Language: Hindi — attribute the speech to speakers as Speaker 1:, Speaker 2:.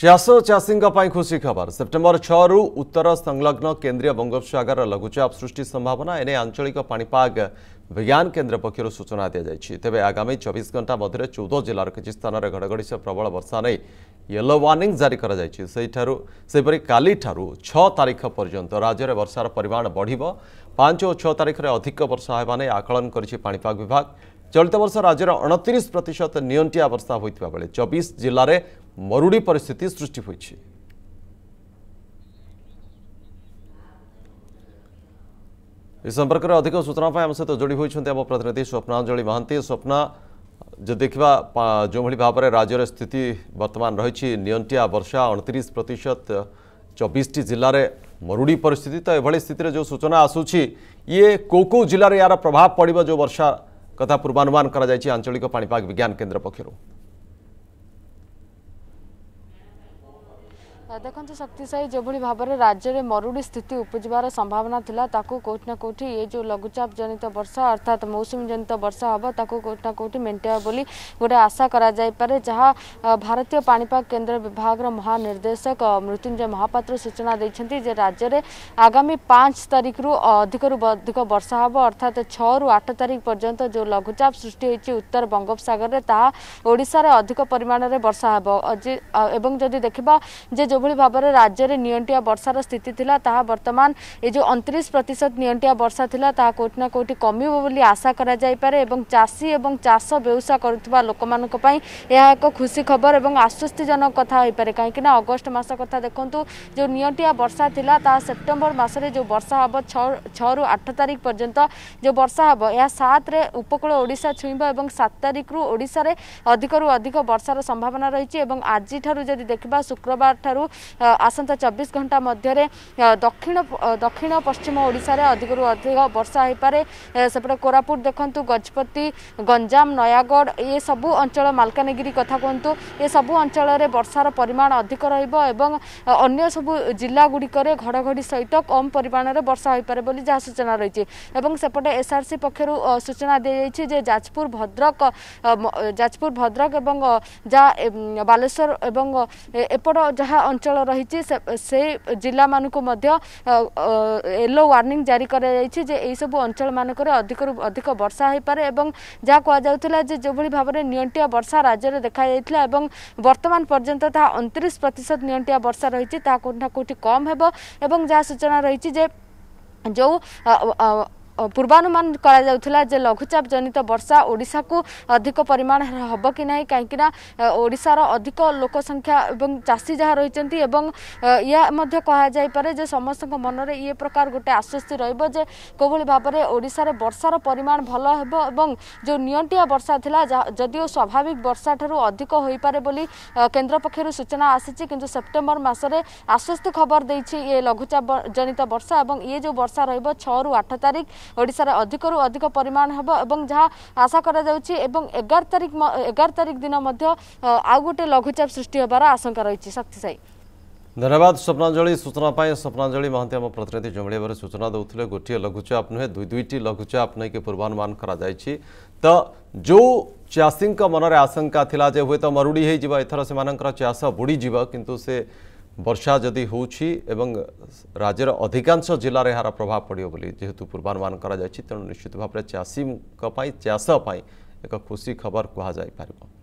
Speaker 1: ଚାଷ ଚାଷୀଙ୍କ ପାଇଁ ଖୁସି ଖବର ସେପ୍ଟେମ୍ବର ଛଅରୁ ଉତ୍ତର ସଂଲଗ୍ନ କେନ୍ଦ୍ରୀୟ ବଙ୍ଗୋପସାଗର ଲଘୁଚାପ ସୃଷ୍ଟି ସମ୍ଭାବନା ଏନେଇ ଆଞ୍ଚଳିକ ପାଣିପାଗ ବିଜ୍ଞାନ କେନ୍ଦ୍ର ପକ୍ଷରୁ ସୂଚନା ଦିଆଯାଇଛି ତେବେ ଆଗାମୀ ଚବିଶ ଘଣ୍ଟା ମଧ୍ୟରେ ଚଉଦ ଜିଲ୍ଲାର କିଛି ସ୍ଥାନରେ ଘଡ଼ଘଡ଼ି ସହ ପ୍ରବଳ ବର୍ଷା ନେଇ ୟେଲୋ ୱାର୍ଣ୍ଣିଂ ଜାରି କରାଯାଇଛି ସେହିଠାରୁ ସେହିପରି କାଲିଠାରୁ ଛଅ ତାରିଖ ପର୍ଯ୍ୟନ୍ତ ରାଜ୍ୟରେ ବର୍ଷାର ପରିମାଣ ବଢ଼ିବ ପାଞ୍ଚ ଓ ଛଅ ତାରିଖରେ ଅଧିକ ବର୍ଷା ହେବା ନେଇ ଆକଳନ କରିଛି ପାଣିପାଗ ବିଭାଗ ଚଳିତ ବର୍ଷ ରାଜ୍ୟର ଅଣତିରିଶ ପ୍ରତିଶତ ନିଅଣ୍ଟିଆ ବର୍ଷା ହୋଇଥିବା ବେଳେ ଚବିଶ ଜିଲ୍ଲାରେ मरुड़ी परिस्थिति सृष्टि इस संपर्क में अधिक सूचना सहित तो जोड़ होती आम प्रतिनिधि स्वप्नांजलि महांती स्वप्ना जो देखा जो भाई भाव में राज्य स्थित बर्तमान रही निंटिया वर्षा अणतीस प्रतिशत चबिशी जिले में मरुड़ी परिस्थित तो यह स्थित जो सूचना आसूरी ये कौ कौ जिले यार प्रभाव पड़े जो वर्षा कथा पूर्वानुमान आंचलिक पापा विज्ञान केन्द्र पक्षर
Speaker 2: देखते शक्ति साई जो भाव में राज्य में मरुड़ी स्थिति उपजार संभावना थी कौटना कौटि ये जो लघुचाप जनित बर्षा अर्थात मौसुमी जनित बर्षा हम ताक कौटना कौटि मेटेब गोटे आशा करें जहाँ भारतीय पापा केन्द्र विभाग महानिर्देशक मृत्युंजय महापात्र सूचना देखते राज्य में आगामी पांच तारिख रु अधिक रु अधिक वर्षा हम अर्थात छु आठ तारिख पर्यटन जो लघुचाप सृष्टि उत्तर बंगोपसगर में ताशार अधिक परिमाण में वर्षा हम जदि देखा जे जो যেভাবে ভাবে রাজ্যের নিয়ন্ত্রিয়া বর্ষার স্থিতি লা তাহা বর্তমান এ যে অনত্রিশ প্রতিশত নিয়ন্ত্রিয়া বর্ষা লা তাহা কোটি না কোটি কমিব বলে আশা করা যাই পারে এবং চাষী এবং চাষ ব্যবসা করুবা লোক মানুষ এক খুশি খবর এবং আশ্বস্তিজনক কথা হয়েপরে কিন্তু না অগস্ট মাস কথা দেখুন যে নিয়ন্ত্রিয়া বর্ষা লা তা সেপ্টেম্বর মাসের যে বর্ষা হব ছু আট তারিখ পর্যন্ত যে বর্ষা হব এ সাতরে উপকূল ওড়শা ছুইব এবং সাত তারিখর ওড়শার অধিকর অধিক বর্ষার সম্ভাবনা রয়েছে এবং আজ যদি দেখা শুক্রবার ঠার ଆସନ୍ତା ଚବିଶ ଘଣ୍ଟା ମଧ୍ୟରେ ଦକ୍ଷିଣ ଦକ୍ଷିଣ ପଶ୍ଚିମ ଓଡ଼ିଶାରେ ଅଧିକରୁ ଅଧିକ ବର୍ଷା ହୋଇପାରେ ସେପଟେ କୋରାପୁଟ ଦେଖନ୍ତୁ ଗଜପତି ଗଞ୍ଜାମ ନୟାଗଡ଼ ଏ ସବୁ ଅଞ୍ଚଳ ମାଲକାନଗିରି କଥା କୁହନ୍ତୁ ଏ ସବୁ ଅଞ୍ଚଳରେ ବର୍ଷାର ପରିମାଣ ଅଧିକ ରହିବ ଏବଂ ଅନ୍ୟ ସବୁ ଜିଲ୍ଲାଗୁଡ଼ିକରେ ଘଡ଼ଘଡ଼ି ସହିତ କମ୍ ପରିମାଣରେ ବର୍ଷା ହୋଇପାରେ ବୋଲି ଯାହା ସୂଚନା ରହିଛି ଏବଂ ସେପଟେ ଏସ୍ଆର୍ସି ପକ୍ଷରୁ ସୂଚନା ଦିଆଯାଇଛି ଯେ ଯାଜପୁର ଭଦ୍ରକ ଯାଜପୁର ଭଦ୍ରକ ଏବଂ ଯାହା ବାଲେଶ୍ୱର ଏବଂ ଏପଟ ଯାହା ଅଞ୍ଚଳ ରହିଛି ସେ ଜିଲ୍ଲାମାନଙ୍କୁ ମଧ୍ୟ ୟେଲୋ ୱାର୍ଣ୍ଣିଂ ଜାରି କରାଯାଇଛି ଯେ ଏହିସବୁ ଅଞ୍ଚଳମାନଙ୍କରେ ଅଧିକରୁ ଅଧିକ ବର୍ଷା ହୋଇପାରେ ଏବଂ ଯାହା କୁହାଯାଉଥିଲା ଯେ ଯେଉଁଭଳି ଭାବରେ ନିଅଣ୍ଟିଆ ବର୍ଷା ରାଜ୍ୟରେ ଦେଖାଯାଇଥିଲା ଏବଂ ବର୍ତ୍ତମାନ ପର୍ଯ୍ୟନ୍ତ ତାହା ଅଣତିରିଶ ପ୍ରତିଶତ ନିଅଣ୍ଟିଆ ବର୍ଷା ରହିଛି ତାହା କେଉଁଠି ନା କେଉଁଠି କମ୍ ହେବ ଏବଂ ଯାହା ସୂଚନା ରହିଛି ଯେ ଯେଉଁ ପୂର୍ବାନୁମାନ କରାଯାଉଥିଲା ଯେ ଲଘୁଚାପ ଜନିତ ବର୍ଷା ଓଡ଼ିଶାକୁ ଅଧିକ ପରିମାଣରେ ହେବ କି ନାହିଁ କାହିଁକିନା ଓଡ଼ିଶାର ଅଧିକ ଲୋକ ସଂଖ୍ୟା ଏବଂ ଚାଷୀ ଯାହା ରହିଛନ୍ତି ଏବଂ ଏହା ମଧ୍ୟ କୁହାଯାଇପାରେ ଯେ ସମସ୍ତଙ୍କ ମନରେ ଇଏ ପ୍ରକାର ଗୋଟେ ଆଶ୍ୱସ୍ତି ରହିବ ଯେ କେଉଁଭଳି ଭାବରେ ଓଡ଼ିଶାରେ ବର୍ଷାର ପରିମାଣ ଭଲ ହେବ ଏବଂ ଯେଉଁ ନିଅଣ୍ଟିଆ ବର୍ଷା ଥିଲା ଯଦିଓ ସ୍ୱାଭାବିକ ବର୍ଷା ଠାରୁ ଅଧିକ ହୋଇପାରେ ବୋଲି କେନ୍ଦ୍ର ପକ୍ଷରୁ ସୂଚନା ଆସିଛି କିନ୍ତୁ ସେପ୍ଟେମ୍ବର ମାସରେ ଆଶ୍ୱସ୍ତି ଖବର ଦେଇଛି ଇଏ ଲଘୁଚାପ ଜନିତ ବର୍ଷା ଏବଂ ଇଏ ଯେଉଁ ବର୍ଷା ରହିବ ଛଅରୁ ଆଠ ତାରିଖ ଓଡ଼ିଶାରେ ଅଧିକରୁ ଅଧିକ ପରିମାଣ ହେବ ଏବଂ ଯାହା ଆଶା କରାଯାଉଛି ଏବଂ ଏଗାର ତାରିଖ ଏଗାର ତାରିଖ ଦିନ ମଧ୍ୟ ଆଉ ଗୋଟେ ଲଘୁଚାପ ସୃଷ୍ଟି ହେବାର ଆଶଙ୍କା ରହିଛି ଶକ୍ତି ସାହି
Speaker 1: ଧନ୍ୟବାଦ ସ୍ୱପ୍ନାଞ୍ଜଳି ସୂଚନା ପାଇଁ ସ୍ୱପ୍ନାଞ୍ଜଳି ମହାନ୍ତି ଆମ ପ୍ରତିନିଧି ଯେଉଁଭଳି ଭାବରେ ସୂଚନା ଦେଉଥିଲେ ଗୋଟିଏ ଲଘୁଚାପ ନୁହେଁ ଦୁଇ ଦୁଇଟି ଲଘୁଚାପ ନେଇକି ପୂର୍ବାନୁମାନ କରାଯାଇଛି ତ ଯେଉଁ ଚାଷୀଙ୍କ ମନରେ ଆଶଙ୍କା ଥିଲା ଯେ ହୁଏତ ମରୁଡ଼ି ହୋଇଯିବ ଏଥର ସେମାନଙ୍କର ଚାଷ ବୁଡ଼ିଯିବ କିନ୍ତୁ ସେ ବର୍ଷା ଯଦି ହେଉଛି ଏବଂ ରାଜ୍ୟର ଅଧିକାଂଶ ଜିଲ୍ଲାରେ ଏହାର ପ୍ରଭାବ ପଡ଼ିବ ବୋଲି ଯେହେତୁ ପୂର୍ବାନୁମାନ କରାଯାଇଛି ତେଣୁ ନିଶ୍ଚିତ ଭାବରେ ଚାଷୀଙ୍କ ପାଇଁ ଚାଷ ପାଇଁ ଏକ ଖୁସି ଖବର କୁହାଯାଇପାରିବ